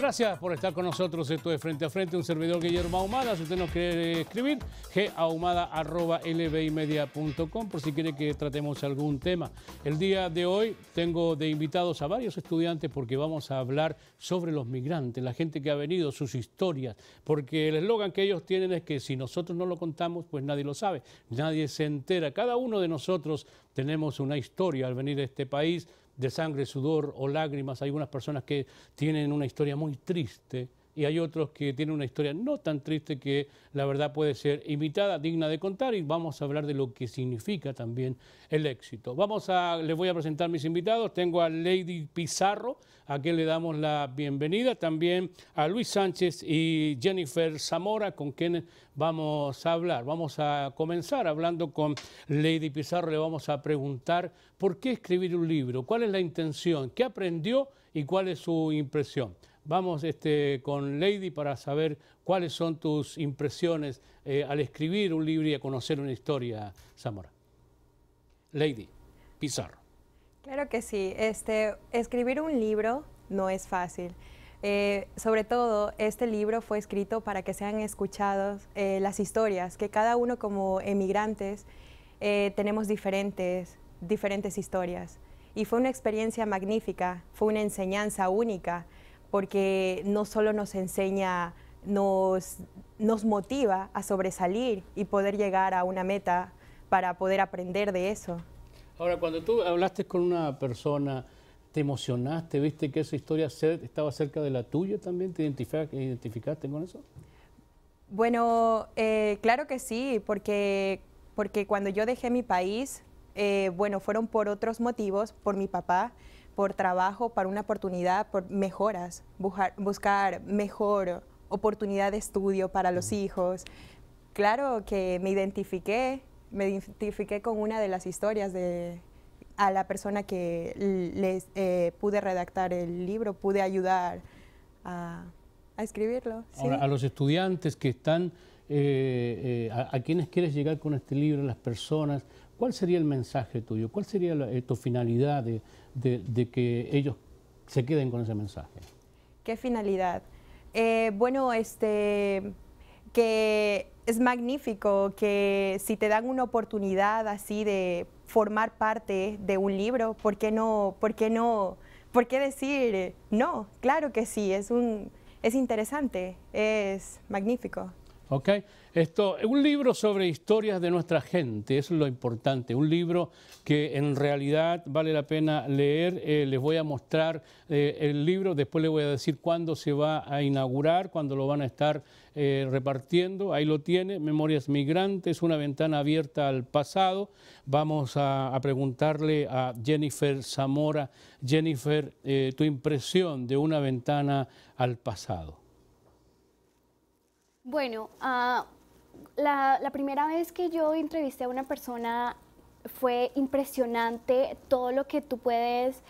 Gracias por estar con nosotros. Esto es Frente a Frente, un servidor Guillermo Ahumada. Si usted nos quiere escribir, gahumada.lbimedia.com por si quiere que tratemos algún tema. El día de hoy tengo de invitados a varios estudiantes porque vamos a hablar sobre los migrantes, la gente que ha venido, sus historias, porque el eslogan que ellos tienen es que si nosotros no lo contamos, pues nadie lo sabe, nadie se entera. Cada uno de nosotros tenemos una historia al venir a este país de sangre, sudor o lágrimas. Hay unas personas que tienen una historia muy triste y hay otros que tienen una historia no tan triste que la verdad puede ser imitada, digna de contar y vamos a hablar de lo que significa también el éxito. Vamos a, les voy a presentar mis invitados. Tengo a Lady Pizarro a le damos la bienvenida. También a Luis Sánchez y Jennifer Zamora, con quienes vamos a hablar. Vamos a comenzar hablando con Lady Pizarro. Le vamos a preguntar por qué escribir un libro, cuál es la intención, qué aprendió y cuál es su impresión. Vamos este, con Lady para saber cuáles son tus impresiones eh, al escribir un libro y a conocer una historia, Zamora. Lady Pizarro. Claro que sí. Este, escribir un libro no es fácil. Eh, sobre todo, este libro fue escrito para que sean escuchadas eh, las historias, que cada uno como emigrantes eh, tenemos diferentes, diferentes historias. Y fue una experiencia magnífica, fue una enseñanza única, porque no solo nos enseña, nos, nos motiva a sobresalir y poder llegar a una meta para poder aprender de eso. Ahora, cuando tú hablaste con una persona, ¿te emocionaste? ¿Viste que esa historia estaba cerca de la tuya también? ¿Te identificaste con eso? Bueno, eh, claro que sí, porque, porque cuando yo dejé mi país, eh, bueno, fueron por otros motivos, por mi papá, por trabajo, para una oportunidad, por mejoras, buscar mejor oportunidad de estudio para los hijos. Claro que me identifiqué me identifiqué con una de las historias de a la persona que les eh, pude redactar el libro, pude ayudar a, escribirlo. a los estudiantes que están, eh, eh, a, quienes quieres llegar con este libro, las personas, ¿cuál sería el mensaje tuyo? ¿Cuál sería tu finalidad de, que ellos se queden con ese mensaje? ¿Qué finalidad? bueno, este, que es magnífico que si te dan una oportunidad así de formar parte de un libro, ¿por qué no? ¿Por qué no? ¿Por qué decir no? Claro que sí, es un es interesante, es magnífico. Ok, Esto, un libro sobre historias de nuestra gente, eso es lo importante, un libro que en realidad vale la pena leer. Eh, les voy a mostrar eh, el libro, después les voy a decir cuándo se va a inaugurar, cuándo lo van a estar eh, repartiendo. Ahí lo tiene, Memorias Migrantes, una ventana abierta al pasado. Vamos a preguntarle a Jennifer Zamora, Jennifer, tu impresión de una ventana al pasado. Bueno, ah, la, primera vez que yo entrevisté a una persona fue impresionante todo lo que tú puedes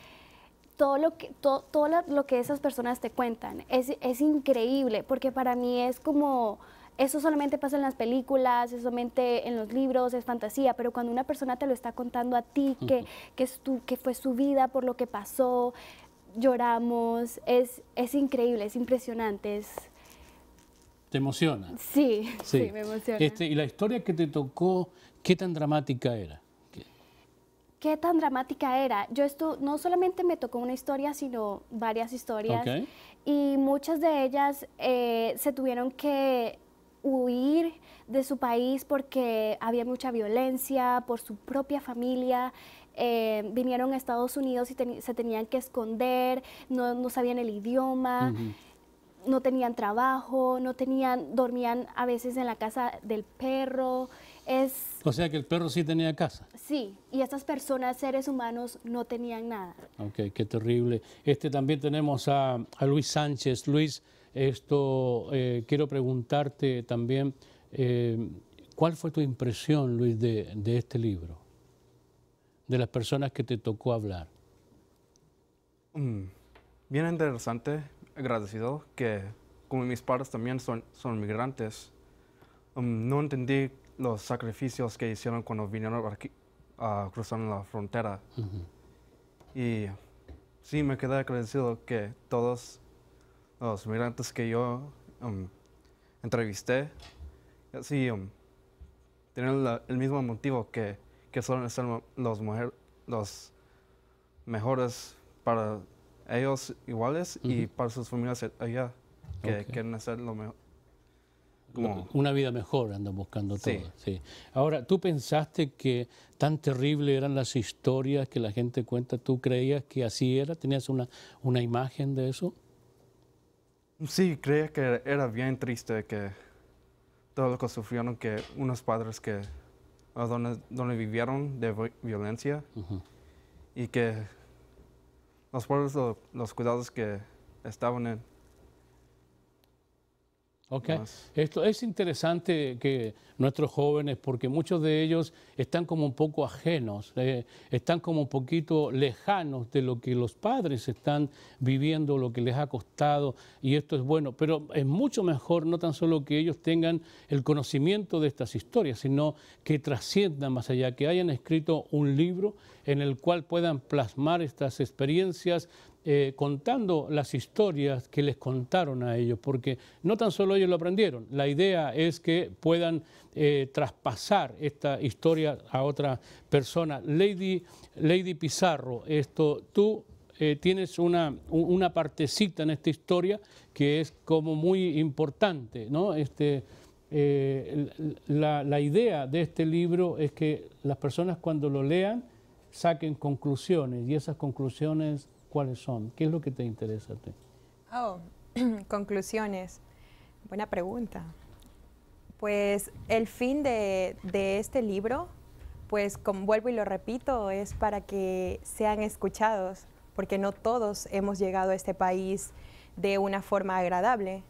todo lo que, todo, lo que esas personas te cuentan. Es, increíble, porque para mí es como, eso solamente pasa en las películas, eso solamente en los libros, es fantasía, pero cuando una persona te lo está contando a ti, que, es tu, que fue su vida, por lo que pasó, lloramos, es, es increíble, es impresionante, ¿Te emociona? Sí, sí, me emociona. Este, ¿Y la historia que te tocó, qué tan dramática era? ¿Qué, tan dramática era? Yo esto no solamente me tocó una historia, sino varias historias. Y muchas de ellas eh, se tuvieron que huir de su país porque había mucha violencia por su propia familia. Eh, vinieron a Estados Unidos y se tenían que esconder, no, sabían el idioma no tenían trabajo, no tenían, dormían a veces en la casa del perro. Es, o sea que el perro sí tenía casa. Sí, y estas personas, seres humanos, no tenían nada. Ok, qué terrible. Este también tenemos a, Luis Sánchez. Luis, esto eh, quiero preguntarte también, eh, ¿cuál fue tu impresión, Luis, de, este libro? De las personas que te tocó hablar. Mm, bien interesante agradecido que, como mis padres también son, son migrantes, um, no entendí los sacrificios que hicieron cuando vinieron aquí, a cruzar la frontera. Y sí, me quedé agradecido que todos los migrantes que yo um, entrevisté, sí, um, tienen el mismo motivo que, que suelen ser los mejores para ellos iguales y para sus familias e- allá, que quieren hacer lo mejor. Como... Una vida mejor andan buscando todo. Sí. Ahora, ¿tú pensaste que tan terrible eran las historias que la gente cuenta? ¿Tú creías que así era? ¿Tenías una, una imagen de eso? Sí, creía que era bien triste que todo lo que sufrieron, que unos padres que donde, donde vivieron de violencia y que los pueblos, los cuidados que estaban en esto es interesante que nuestros jóvenes, porque muchos de ellos están como un poco ajenos, eh, están como un poquito lejanos de lo que los padres están viviendo, lo que les ha costado, y esto es bueno. Pero es mucho mejor no tan solo que ellos tengan el conocimiento de estas historias, sino que trasciendan más allá, que hayan escrito un libro en el cual puedan plasmar estas experiencias eh, contando las historias que les contaron a ellos, porque no tan solo ellos lo aprendieron, la idea es que puedan eh, traspasar esta historia a otra persona. Lady, Lady Pizarro, esto, tú eh, tienes una, partecita en esta historia que es como muy importante. ¿no? Este, la, la, idea de este libro es que las personas cuando lo lean saquen conclusiones y esas conclusiones cuáles son, qué es lo que te interesa a ti. Oh, conclusiones. Buena pregunta. Pues el fin de, este libro, pues como vuelvo y lo repito, es para que sean escuchados, porque no todos hemos llegado a este país de una forma agradable.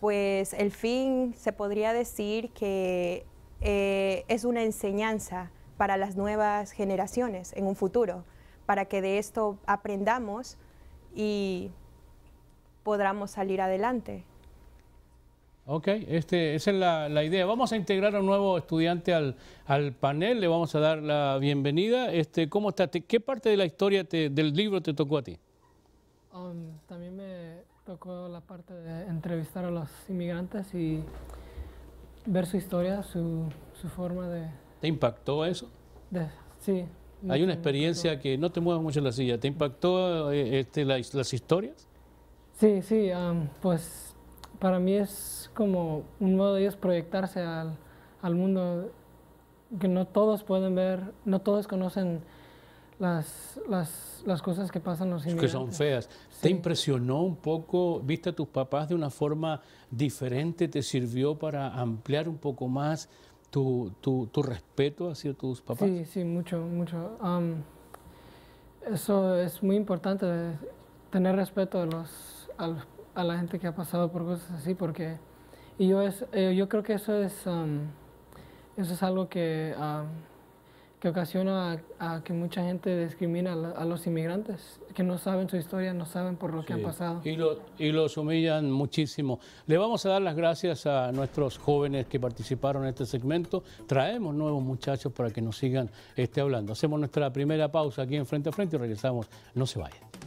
Pues el fin se podría decir que eh, es una enseñanza para las nuevas generaciones en un futuro para que de esto aprendamos y podamos salir adelante. Ok, este, esa es la, idea. Vamos a integrar a un nuevo estudiante al, panel, le vamos a dar la bienvenida. Este, ¿Cómo estás? ¿Qué parte de la historia del libro te tocó a ti? Um, también me tocó la parte de entrevistar a los inmigrantes y ver su historia, su, forma de... ¿Te impactó eso? sí, ¿Hay una experiencia que no te muevas mucho la silla? ¿Te impactó eh, este, las, historias? Sí, sí, pues para mí es como un modo de proyectarse al, mundo que no todos pueden ver, no todos conocen las, cosas que pasan los Que son feas. ¿Te impresionó un poco? ¿Viste a tus papás de una forma diferente? ¿Te sirvió para ampliar un poco más tu, tu, tu respeto hacia tus papás? Sí, sí, mucho, mucho. eso es muy importante, tener respeto a, los, a, la gente que ha pasado por cosas así, porque y yo, es, eh, yo creo que eso es, eso es algo que que ocasiona a, que mucha gente discrimina a, los inmigrantes, que no saben su historia, no saben por lo que han pasado. Y, y los humillan muchísimo. Le vamos a dar las gracias a nuestros jóvenes que participaron en este segmento. Traemos nuevos muchachos para que nos sigan este, hablando. Hacemos nuestra primera pausa aquí en Frente a Frente y regresamos. No se vayan.